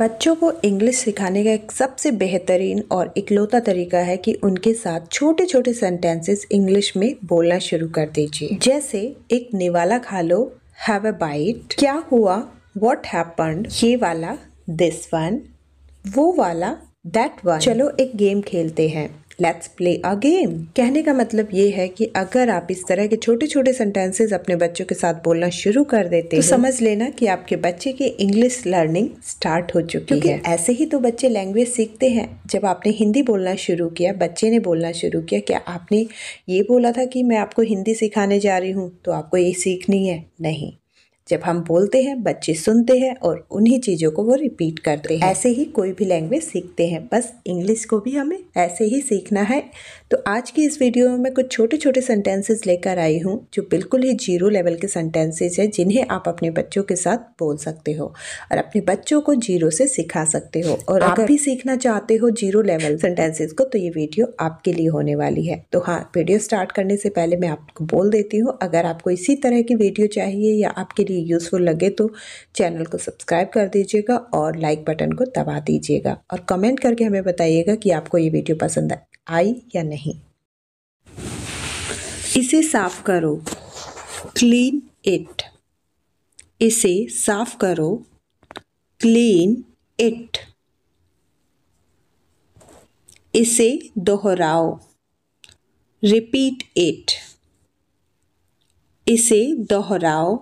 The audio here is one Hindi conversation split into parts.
बच्चों को इंग्लिश सिखाने का एक सबसे बेहतरीन और इकलौता तरीका है कि उनके साथ छोटे छोटे सेंटेंसेस इंग्लिश में बोलना शुरू कर दीजिए जैसे एक निवाला खा लो हैव अ बाइट क्या हुआ वॉट हैपन्ड ये वाला दिस वन वो वाला दैट वन चलो एक गेम खेलते हैं लेट्स प्ले अ गेम कहने का मतलब ये है कि अगर आप इस तरह के छोटे छोटे सेंटेंसेस अपने बच्चों के साथ बोलना शुरू कर देते तो समझ लेना कि आपके बच्चे की इंग्लिश लर्निंग स्टार्ट हो चुकी क्योंकि है ऐसे ही तो बच्चे लैंग्वेज सीखते हैं जब आपने हिंदी बोलना शुरू किया बच्चे ने बोलना शुरू किया क्या आपने ये बोला था कि मैं आपको हिंदी सिखाने जा रही हूँ तो आपको ये सीखनी है नहीं जब हम बोलते हैं बच्चे सुनते हैं और उन्हीं चीज़ों को वो रिपीट करते हैं ऐसे ही कोई भी लैंग्वेज सीखते हैं बस इंग्लिश को भी हमें ऐसे ही सीखना है तो आज की इस वीडियो में मैं कुछ छोटे छोटे सेंटेंसेस लेकर आई हूँ जो बिल्कुल ही जीरो लेवल के सेंटेंसेस हैं जिन्हें आप अपने बच्चों के साथ बोल सकते हो और अपने बच्चों को जीरो से सिखा सकते हो और आप भी सीखना चाहते हो जीरो लेवल सेंटेंसेस को तो ये वीडियो आपके लिए होने वाली है तो हाँ वीडियो स्टार्ट करने से पहले मैं आपको बोल देती हूँ अगर आपको इसी तरह की वीडियो चाहिए या आपके लिए यूज़फुल लगे तो चैनल को सब्सक्राइब कर दीजिएगा और लाइक बटन को दबा दीजिएगा और कमेंट करके हमें बताइएगा कि आपको ये वीडियो पसंद आई या नहीं नहीं इसे साफ करो क्लीन इट इसे साफ करो क्लीन इट इसे दोहराओ रिपीट इट इसे दोहराओ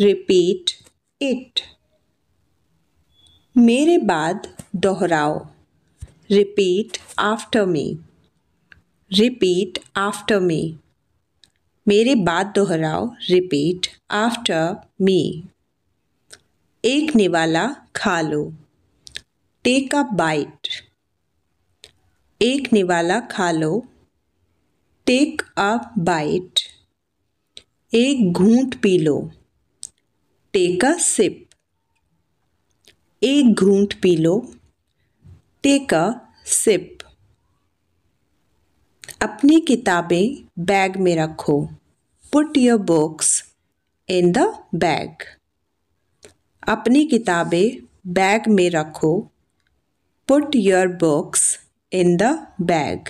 रिपीट इट मेरे बाद दोहराओ repeat after me repeat after me मेरे बात दोहराओ रिपीट आफ्टर मी एक निवाला खा लो टेक अ बाइट एक निवाला खा लो टेक अ बाइट एक घूंट पी लो टेक अ सिप एक घूंट पी लो टेक अ सिप अपनी किताबें बैग में रखो put your books in the bag अपनी किताबें बैग में रखो put your books in the bag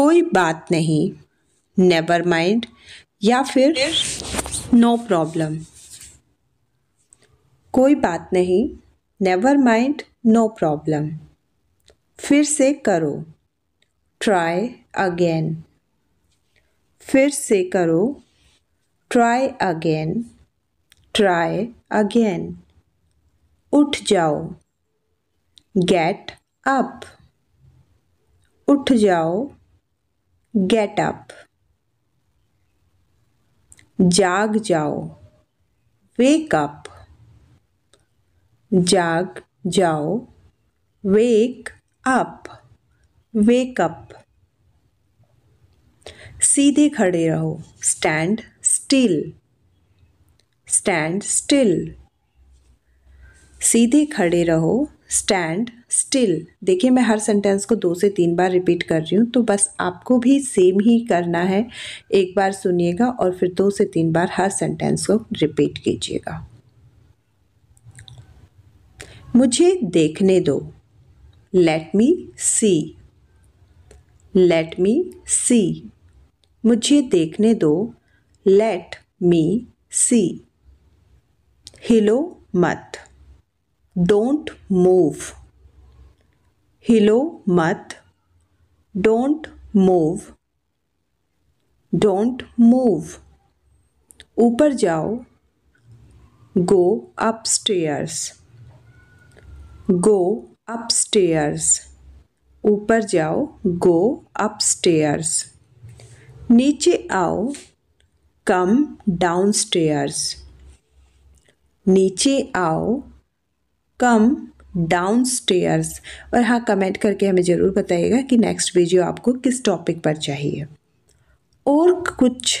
कोई बात नहीं नेवर माइंड या फिर नो प्रॉब्लम कोई बात नहीं नेवर माइंड नो प्रॉब्लम फिर से करो ट्राई अगेन फिर से करो ट्राई अगेन ट्राई अगेन उठ जाओ गेट अप उठ जाओ गेट अप जाग जाओ वेक अप जाग जाओ वेक अप वेक अप सीधे खड़े रहो स्टैंड स्टिल स्टैंड स्टिल सीधे खड़े रहो स्टैंड स्टिल देखिए मैं हर सेंटेंस को दो से तीन बार रिपीट कर रही हूँ तो बस आपको भी सेम ही करना है एक बार सुनिएगा और फिर दो से तीन बार हर सेंटेंस को रिपीट कीजिएगा मुझे देखने दो लेट मी सी लेट मी सी मुझे देखने दो लेट मी सी हिलो मत डोंट मूव हिलो मत डोंट मूव डोंट मूव ऊपर जाओ गो अपस्टेयर्स गो अपस्टेयर्स ऊपर जाओ गो अप स्टेयर्स नीचे आओ कम डाउन स्टेयर्स नीचे आओ कम डाउन स्टेयर्स और हाँ कमेंट करके हमें ज़रूर बताइएगा कि नेक्स्ट वीडियो आपको किस टॉपिक पर चाहिए और कुछ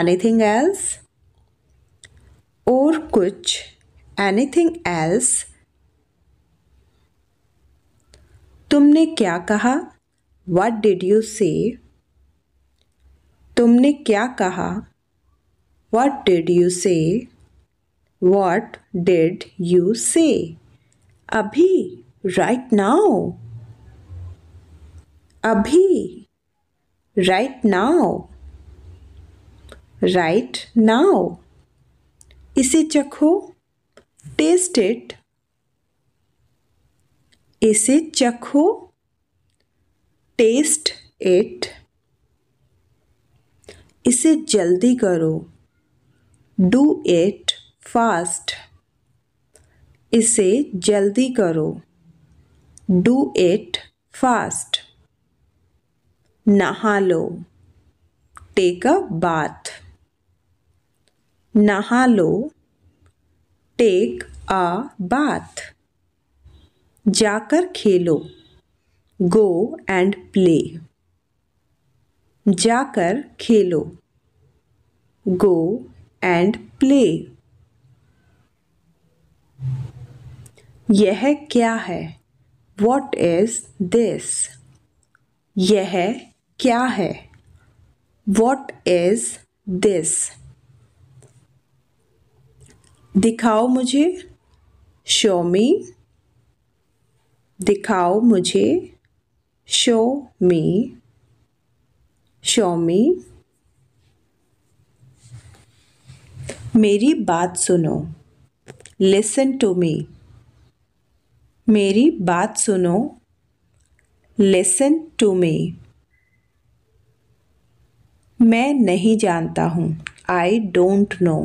एनीथिंग एल्स और कुछ एनीथिंग एल्स तुमने क्या कहा वट डिड यू से तुमने क्या कहा what did you say what did you say अभी राइट नाउ अभी राइट नाउ राइट नाउ इसे चखो टेस्ट इट इसे चखो टेस्ट इट इसे जल्दी करो डू इट फास्ट इसे जल्दी करो डू इट फास्ट नहा लो टेक अ बाथ नहा लो टेक अ बाथ जाकर खेलो गो एंड प्ले जाकर खेलो गो एंड प्ले यह क्या है वॉट इज दिस यह क्या है वॉट इज दिस दिखाओ मुझे शो मी दिखाओ मुझे शो मी शो मी मेरी बात सुनो लिसन टू मी मेरी बात सुनो लिसन टू मी मैं नहीं जानता हूँ आई डोंट नो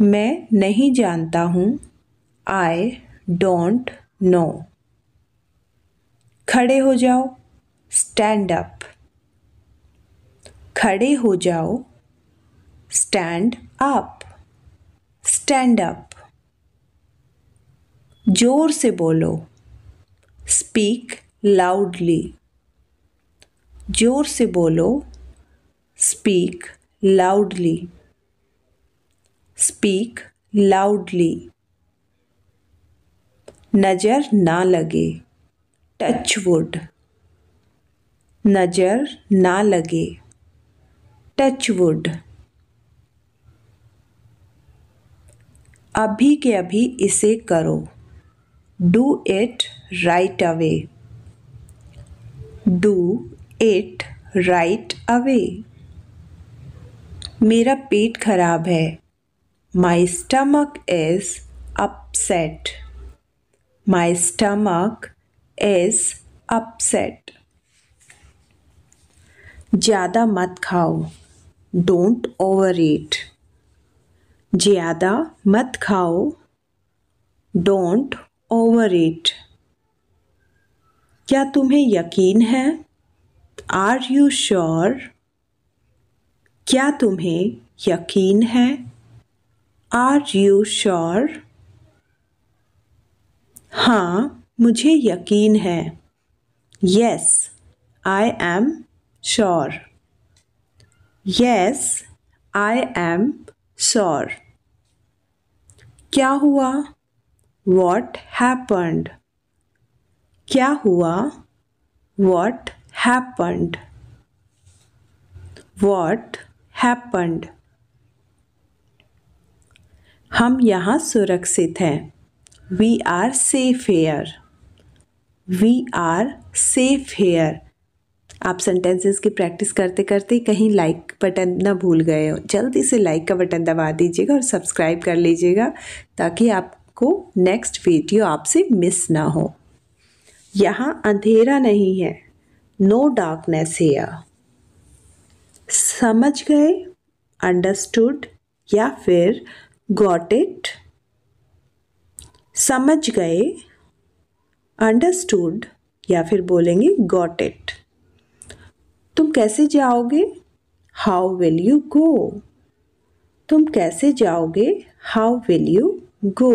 मैं नहीं जानता हूँ आई डोंट नो खड़े हो जाओ स्टैंड अप खड़े हो जाओ स्टैंड अप स्टैंड अप जोर से बोलो स्पीक लाउडली जोर से बोलो स्पीक लाउडली स्पीक लाउडली नज़र ना लगे टच वुड नज़र ना लगे टच वुड अभी के अभी इसे करो do it right away do it right away मेरा पेट खराब है my stomach is upset My stomach is upset. ज़्यादा मत खाओ डोंट ओवर ईट ज़्यादा मत खाओ डोंट ओवर ईट क्या तुम्हें यकीन है आर यू श्योर क्या तुम्हें यकीन है आर यू श्योर हाँ मुझे यकीन है yes I am sure yes I am sure क्या हुआ वॉट हैपन्ड क्या हुआ वॉट हैपन्ड वॉट हैपन्ड हम यहाँ सुरक्षित हैं we are safe here we are safe here आप सेंटेंसेस की प्रैक्टिस करते करते कहीं लाइक बटन ना भूल गए हो जल्दी से लाइक का बटन दबा दीजिएगा और सब्सक्राइब कर लीजिएगा ताकि आपको नेक्स्ट वीडियो आपसे मिस ना हो यहाँ अंधेरा नहीं है नो डार्कनेस हेयर समझ गए अंडरस्टूड या फिर गॉट इट समझ गए अंडरस्टूड या फिर बोलेंगे गॉट इट तुम कैसे जाओगे हाउ विल यू गो तुम कैसे जाओगे हाउ विल यू गो